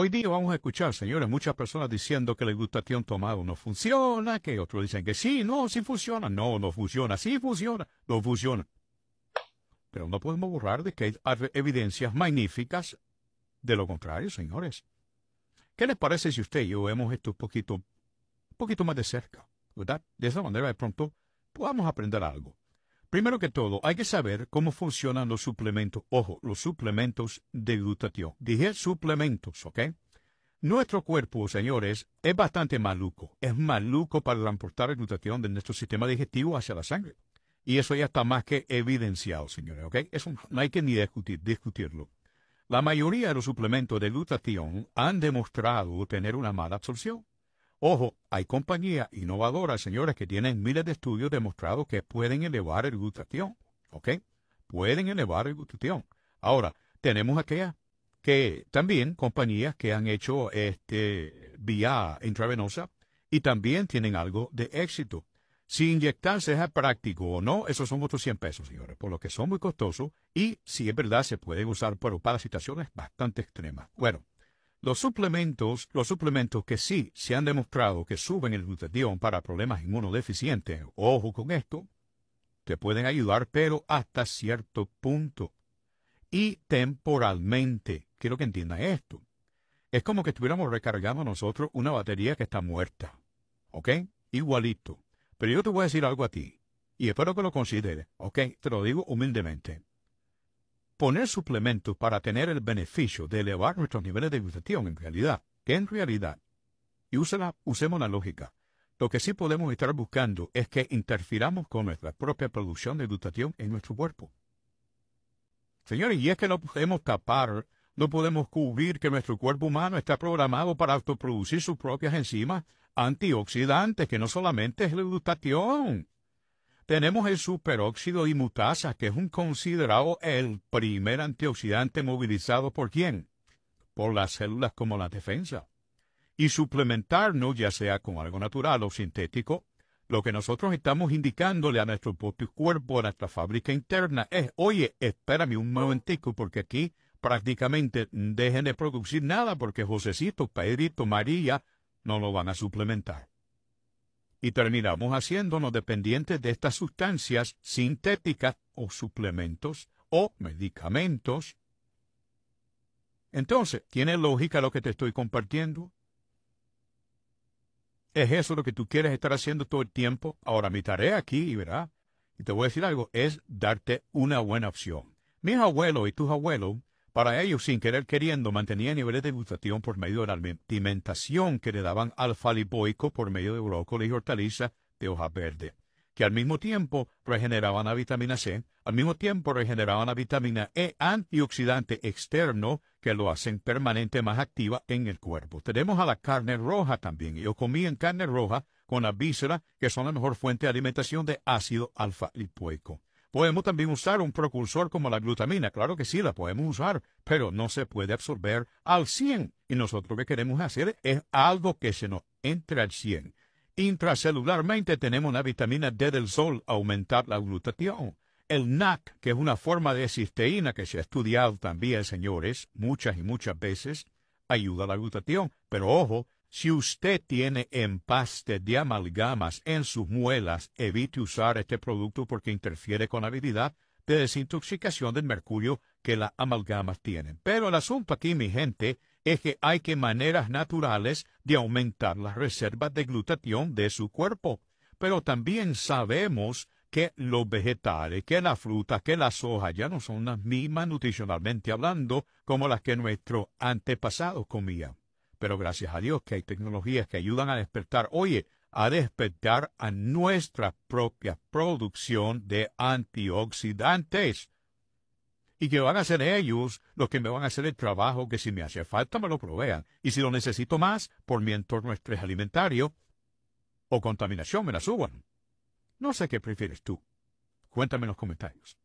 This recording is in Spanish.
Hoy día vamos a escuchar, señores, muchas personas diciendo que la ilustración tomada no funciona, que otros dicen que sí, no, sí funciona, no, no funciona, sí funciona, no funciona. Pero no podemos borrar de que hay evidencias magníficas de lo contrario, señores. ¿Qué les parece si usted y yo vemos esto un poquito, un poquito más de cerca? ¿Verdad? De esa manera, de pronto, podamos aprender algo. Primero que todo, hay que saber cómo funcionan los suplementos. Ojo, los suplementos de glutatión. Dije suplementos, ¿ok? Nuestro cuerpo, señores, es bastante maluco. Es maluco para transportar el glutatión de nuestro sistema digestivo hacia la sangre. Y eso ya está más que evidenciado, señores, ¿ok? Eso no hay que ni discutirlo. La mayoría de los suplementos de glutatión han demostrado tener una mala absorción. Ojo, hay compañías innovadoras, señores, que tienen miles de estudios demostrados que pueden elevar el glutatión. ¿Ok? Pueden elevar el glutatión. Ahora, tenemos aquellas que también compañías que han hecho este, vía intravenosa y también tienen algo de éxito. Si inyectarse es práctico o no, esos son otros 100 pesos, señores, por lo que son muy costosos y si es verdad se pueden usar para, para situaciones bastante extremas. Bueno, los suplementos, los suplementos que sí se han demostrado que suben el glutatión para problemas inmunodeficientes, ojo con esto, te pueden ayudar, pero hasta cierto punto. Y temporalmente, quiero que entiendas esto. Es como que estuviéramos recargando nosotros una batería que está muerta. ¿Ok? Igualito. Pero yo te voy a decir algo a ti. Y espero que lo consideres. ¿Ok? Te lo digo humildemente poner suplementos para tener el beneficio de elevar nuestros niveles de glutatión en realidad, que en realidad. Y usemos la lógica. Lo que sí podemos estar buscando es que interfiramos con nuestra propia producción de glutatión en nuestro cuerpo. Señores, y es que no podemos tapar, no podemos cubrir que nuestro cuerpo humano está programado para autoproducir sus propias enzimas antioxidantes, que no solamente es la glutatión. Tenemos el superóxido y mutasa, que es un considerado el primer antioxidante movilizado por quién? Por las células como la defensa. Y suplementarnos, ya sea con algo natural o sintético, lo que nosotros estamos indicándole a nuestro propio cuerpo, a nuestra fábrica interna, es, oye, espérame un momentico, porque aquí prácticamente dejen de producir nada, porque Josecito, Pedrito, María, no lo van a suplementar y terminamos haciéndonos dependientes de estas sustancias sintéticas o suplementos o medicamentos. Entonces, ¿tiene lógica lo que te estoy compartiendo? ¿Es eso lo que tú quieres estar haciendo todo el tiempo? Ahora, mi tarea aquí, verá Y te voy a decir algo, es darte una buena opción. Mis abuelos y tus abuelos para ello, sin querer queriendo, mantenía niveles de glutatión por medio de la alimentación que le daban alfa-lipoico por medio de brócoli y hortaliza de hoja verde, que al mismo tiempo regeneraban la vitamina C, al mismo tiempo regeneraban la vitamina E, antioxidante externo, que lo hacen permanente más activa en el cuerpo. Tenemos a la carne roja también. Yo comía en carne roja con la víscera, que son la mejor fuente de alimentación de ácido alfa-lipoico. Podemos también usar un precursor como la glutamina, claro que sí, la podemos usar, pero no se puede absorber al 100. Y nosotros lo que queremos hacer es algo que se nos entre al 100. Intracelularmente tenemos la vitamina D del sol, aumentar la glutatión. El NAC, que es una forma de cisteína que se ha estudiado también, señores, muchas y muchas veces, ayuda a la glutatión. Pero ojo, si usted tiene empaste de amalgamas en sus muelas, evite usar este producto porque interfiere con la habilidad de desintoxicación del mercurio que las amalgamas tienen. Pero el asunto aquí, mi gente, es que hay que maneras naturales de aumentar las reservas de glutatión de su cuerpo. Pero también sabemos que los vegetales, que la fruta, que las hojas ya no son las mismas nutricionalmente hablando como las que nuestro antepasado comía. Pero gracias a Dios que hay tecnologías que ayudan a despertar, oye, a despertar a nuestra propia producción de antioxidantes. Y que van a ser ellos los que me van a hacer el trabajo que si me hace falta me lo provean. Y si lo necesito más, por mi entorno estrés alimentario o contaminación me la suban. No sé qué prefieres tú. Cuéntame en los comentarios.